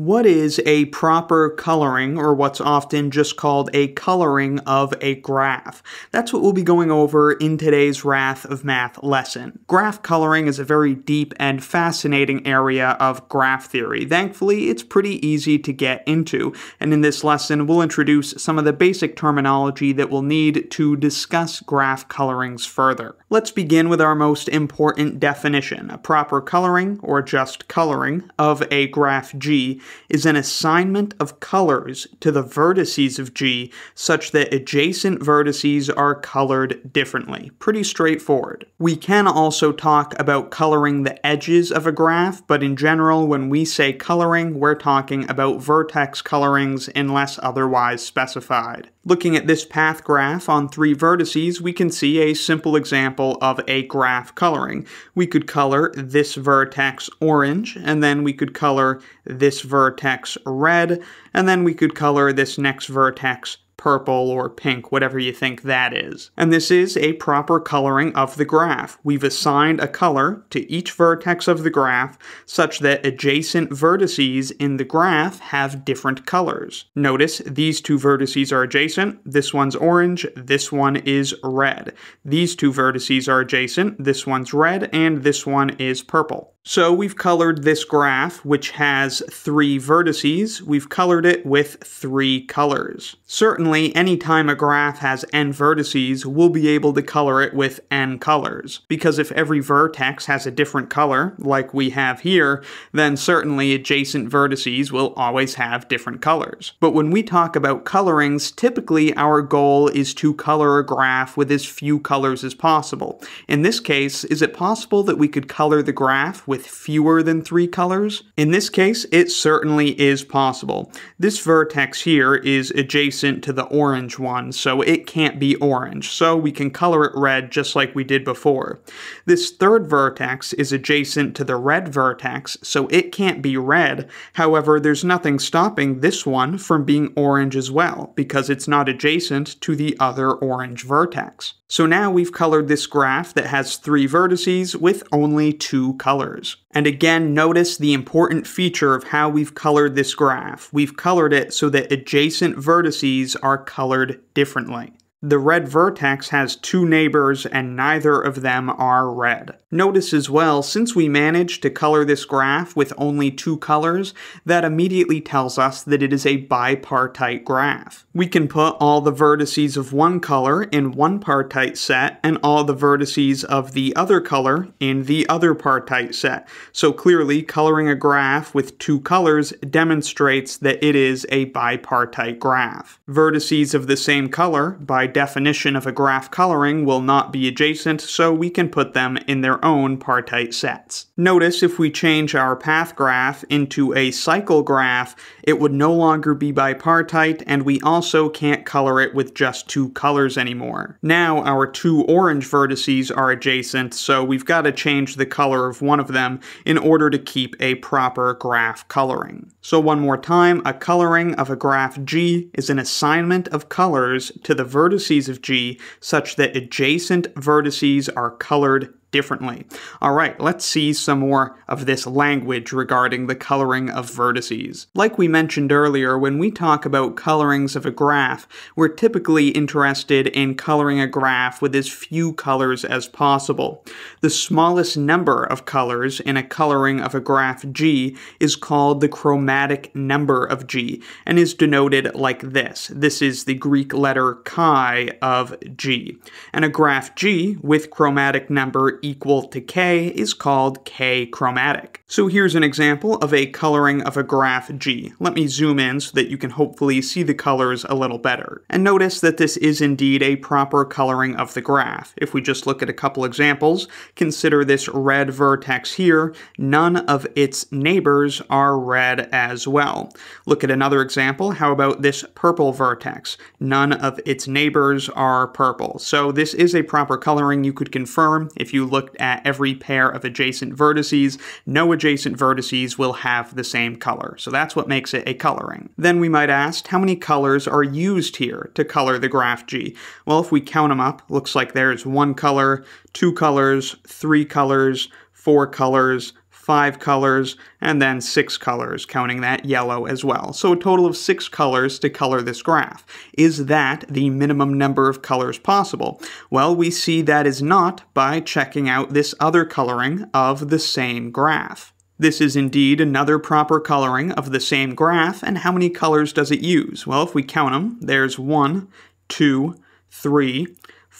What is a proper coloring, or what's often just called a coloring of a graph? That's what we'll be going over in today's Wrath of Math lesson. Graph coloring is a very deep and fascinating area of graph theory. Thankfully, it's pretty easy to get into, and in this lesson, we'll introduce some of the basic terminology that we'll need to discuss graph colorings further. Let's begin with our most important definition. A proper coloring, or just coloring, of a graph G is an assignment of colors to the vertices of G such that adjacent vertices are colored differently. Pretty straightforward. We can also talk about coloring the edges of a graph, but in general, when we say coloring, we're talking about vertex colorings unless otherwise specified. Looking at this path graph on three vertices, we can see a simple example of a graph coloring. We could color this vertex orange, and then we could color this vertex red, and then we could color this next vertex purple or pink, whatever you think that is. And this is a proper coloring of the graph. We've assigned a color to each vertex of the graph such that adjacent vertices in the graph have different colors. Notice these two vertices are adjacent, this one's orange, this one is red. These two vertices are adjacent, this one's red, and this one is purple. So we've colored this graph, which has three vertices, we've colored it with three colors. Certainly, anytime a graph has n vertices, we'll be able to color it with n colors, because if every vertex has a different color, like we have here, then certainly adjacent vertices will always have different colors. But when we talk about colorings, typically our goal is to color a graph with as few colors as possible. In this case, is it possible that we could color the graph with fewer than three colors? In this case, it certainly is possible. This vertex here is adjacent to the orange one, so it can't be orange, so we can color it red just like we did before. This third vertex is adjacent to the red vertex, so it can't be red. However, there's nothing stopping this one from being orange as well, because it's not adjacent to the other orange vertex. So now we've colored this graph that has three vertices with only two colors. And again, notice the important feature of how we've colored this graph. We've colored it so that adjacent vertices are colored differently. The red vertex has two neighbors and neither of them are red. Notice as well, since we managed to color this graph with only two colors, that immediately tells us that it is a bipartite graph. We can put all the vertices of one color in one partite set and all the vertices of the other color in the other partite set. So clearly, coloring a graph with two colors demonstrates that it is a bipartite graph. Vertices of the same color, by definition of a graph coloring, will not be adjacent, so we can put them in their own partite sets. Notice if we change our path graph into a cycle graph, it would no longer be bipartite, and we also can't color it with just two colors anymore. Now, our two orange vertices are adjacent, so we've got to change the color of one of them in order to keep a proper graph coloring. So one more time, a coloring of a graph G is an assignment of colors to the vertices of G such that adjacent vertices are colored differently. All right, let's see some more of this language regarding the coloring of vertices. Like we mentioned earlier, when we talk about colorings of a graph, we're typically interested in coloring a graph with as few colors as possible. The smallest number of colors in a coloring of a graph G is called the chromatic number of G, and is denoted like this. This is the Greek letter chi of G. And a graph G with chromatic number equal to k is called k chromatic. So here's an example of a coloring of a graph G. Let me zoom in so that you can hopefully see the colors a little better. And notice that this is indeed a proper coloring of the graph. If we just look at a couple examples, consider this red vertex here, none of its neighbors are red as well. Look at another example, how about this purple vertex? None of its neighbors are purple. So this is a proper coloring you could confirm if you looked at every pair of adjacent vertices, no adjacent vertices will have the same color. So that's what makes it a coloring. Then we might ask, how many colors are used here to color the graph G? Well, if we count them up, looks like there's one color, two colors, three colors, four colors, five colors, and then six colors, counting that yellow as well. So a total of six colors to color this graph. Is that the minimum number of colors possible? Well, we see that is not by checking out this other coloring of the same graph. This is indeed another proper coloring of the same graph, and how many colors does it use? Well, if we count them, there's one, two, three,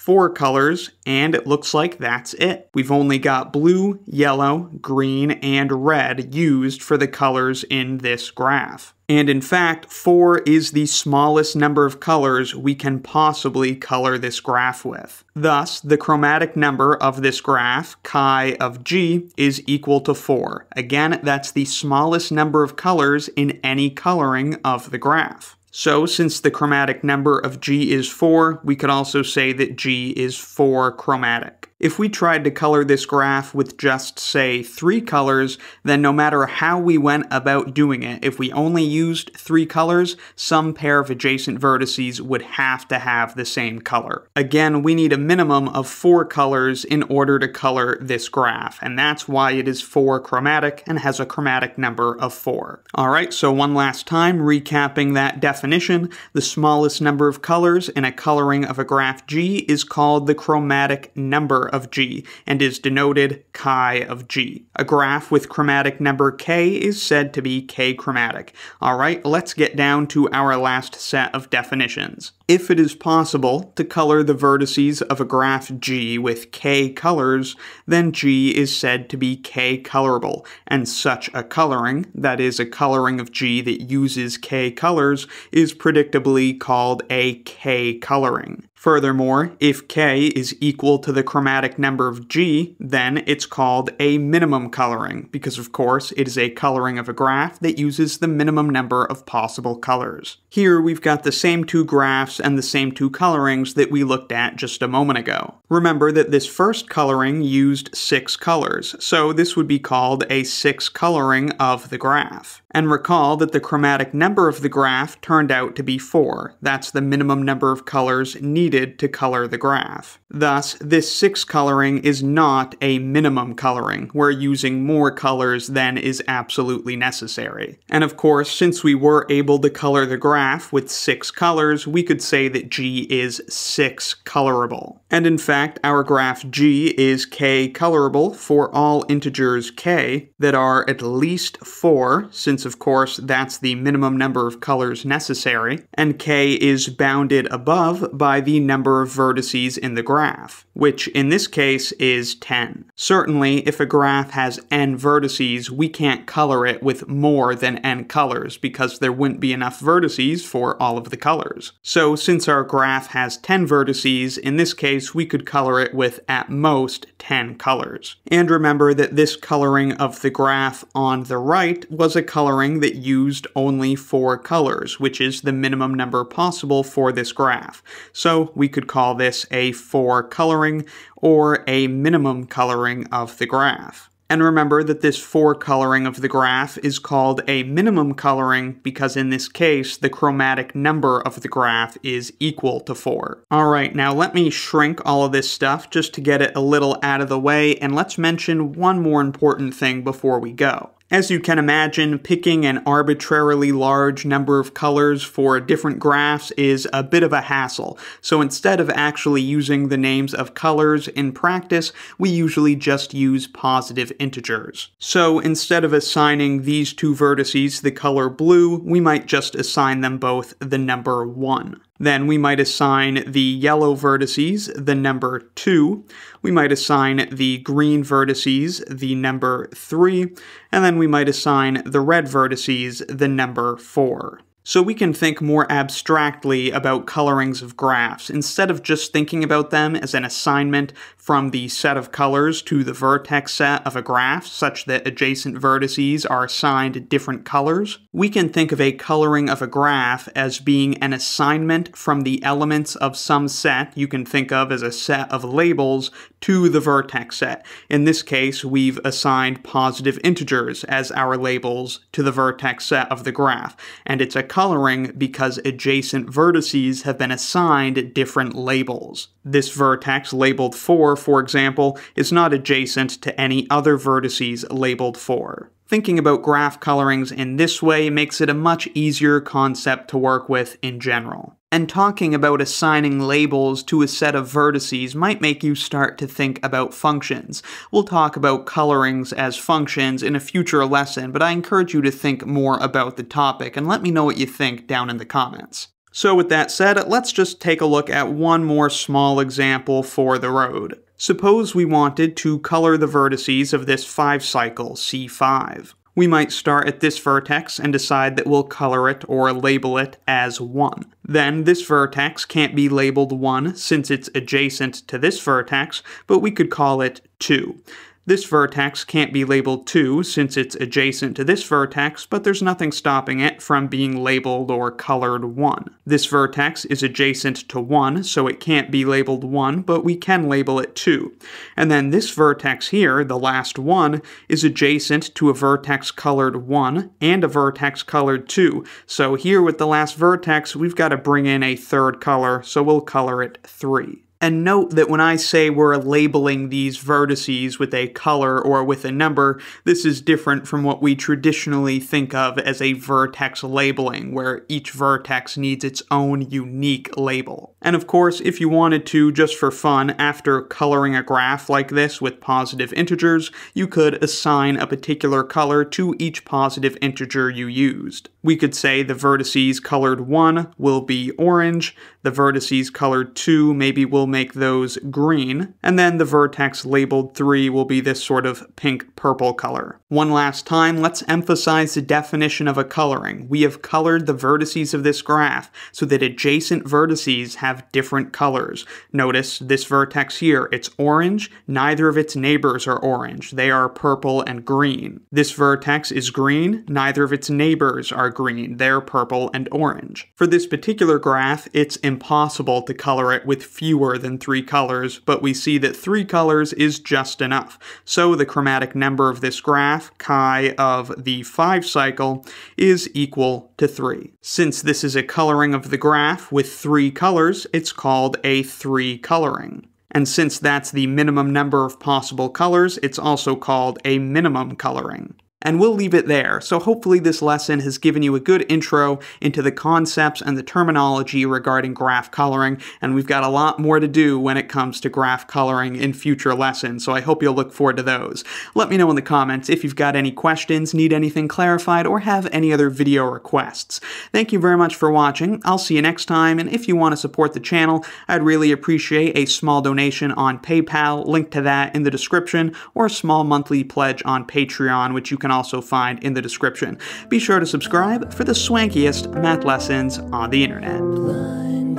four colors, and it looks like that's it. We've only got blue, yellow, green, and red used for the colors in this graph. And in fact, 4 is the smallest number of colors we can possibly color this graph with. Thus, the chromatic number of this graph, chi of g, is equal to 4. Again, that's the smallest number of colors in any coloring of the graph. So since the chromatic number of G is 4, we could also say that G is 4 chromatic. If we tried to color this graph with just, say, three colors, then no matter how we went about doing it, if we only used three colors, some pair of adjacent vertices would have to have the same color. Again, we need a minimum of four colors in order to color this graph, and that's why it is four chromatic and has a chromatic number of four. Alright, so one last time, recapping that definition, the smallest number of colors in a coloring of a graph G is called the chromatic number of G and is denoted chi of G. A graph with chromatic number k is said to be k-chromatic. Alright, let's get down to our last set of definitions. If it is possible to color the vertices of a graph G with k colors, then G is said to be k-colorable, and such a coloring, that is a coloring of G that uses k colors, is predictably called a k-coloring. Furthermore, if K is equal to the chromatic number of G, then it's called a minimum coloring, because of course it is a coloring of a graph that uses the minimum number of possible colors. Here we've got the same two graphs and the same two colorings that we looked at just a moment ago. Remember that this first coloring used six colors, so this would be called a six coloring of the graph. And recall that the chromatic number of the graph turned out to be 4. That's the minimum number of colors needed to color the graph. Thus, this 6 coloring is not a minimum coloring. We're using more colors than is absolutely necessary. And of course, since we were able to color the graph graph with six colors, we could say that G is six colorable. And in fact, our graph G is k colorable for all integers k that are at least four, since of course that's the minimum number of colors necessary, and k is bounded above by the number of vertices in the graph, which in this case is 10. Certainly, if a graph has n vertices, we can't color it with more than n colors because there wouldn't be enough vertices vertices for all of the colors. So since our graph has 10 vertices, in this case we could color it with at most 10 colors. And remember that this coloring of the graph on the right was a coloring that used only 4 colors, which is the minimum number possible for this graph. So we could call this a 4 coloring, or a minimum coloring of the graph. And remember that this 4 coloring of the graph is called a minimum coloring because in this case, the chromatic number of the graph is equal to 4. Alright, now let me shrink all of this stuff just to get it a little out of the way, and let's mention one more important thing before we go. As you can imagine, picking an arbitrarily large number of colors for different graphs is a bit of a hassle, so instead of actually using the names of colors in practice, we usually just use positive integers. So instead of assigning these two vertices the color blue, we might just assign them both the number 1. Then we might assign the yellow vertices the number 2. We might assign the green vertices the number 3. And then we might assign the red vertices the number 4 so we can think more abstractly about colorings of graphs instead of just thinking about them as an assignment from the set of colors to the vertex set of a graph such that adjacent vertices are assigned different colors. We can think of a coloring of a graph as being an assignment from the elements of some set you can think of as a set of labels to the vertex set. In this case, we've assigned positive integers as our labels to the vertex set of the graph, and it's a coloring because adjacent vertices have been assigned different labels. This vertex, labeled 4, for example, is not adjacent to any other vertices labeled 4. Thinking about graph colorings in this way makes it a much easier concept to work with in general. And talking about assigning labels to a set of vertices might make you start to think about functions. We'll talk about colorings as functions in a future lesson, but I encourage you to think more about the topic and let me know what you think down in the comments. So with that said, let's just take a look at one more small example for the road. Suppose we wanted to color the vertices of this 5 cycle C5. We might start at this vertex and decide that we'll color it or label it as 1. Then this vertex can't be labeled 1 since it's adjacent to this vertex, but we could call it 2. This vertex can't be labeled 2 since it's adjacent to this vertex, but there's nothing stopping it from being labeled or colored 1. This vertex is adjacent to 1, so it can't be labeled 1, but we can label it 2. And then this vertex here, the last one, is adjacent to a vertex colored 1 and a vertex colored 2. So here with the last vertex, we've got to bring in a third color, so we'll color it 3. And note that when I say we're labeling these vertices with a color or with a number, this is different from what we traditionally think of as a vertex labeling, where each vertex needs its own unique label. And of course, if you wanted to, just for fun, after coloring a graph like this with positive integers, you could assign a particular color to each positive integer you used. We could say the vertices colored 1 will be orange, the vertices colored 2 maybe will make those green, and then the vertex labeled 3 will be this sort of pink-purple color. One last time, let's emphasize the definition of a coloring. We have colored the vertices of this graph so that adjacent vertices have different colors. Notice this vertex here, it's orange, neither of its neighbors are orange. They are purple and green. This vertex is green, neither of its neighbors are green. They're purple and orange. For this particular graph, it's impossible to color it with fewer than three colors, but we see that three colors is just enough. So the chromatic number of this graph, chi of the 5 cycle, is equal to 3. Since this is a coloring of the graph with three colors, it's called a 3 coloring. And since that's the minimum number of possible colors, it's also called a minimum coloring. And we'll leave it there, so hopefully this lesson has given you a good intro into the concepts and the terminology regarding graph coloring, and we've got a lot more to do when it comes to graph coloring in future lessons, so I hope you'll look forward to those. Let me know in the comments if you've got any questions, need anything clarified, or have any other video requests. Thank you very much for watching, I'll see you next time, and if you want to support the channel, I'd really appreciate a small donation on PayPal, link to that in the description, or a small monthly pledge on Patreon, which you can can also find in the description. Be sure to subscribe for the swankiest math lessons on the internet. Blind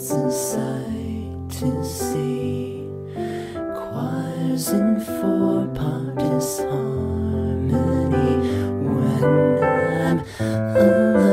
sight to see. Choirs in four part harmony. When I'm alone.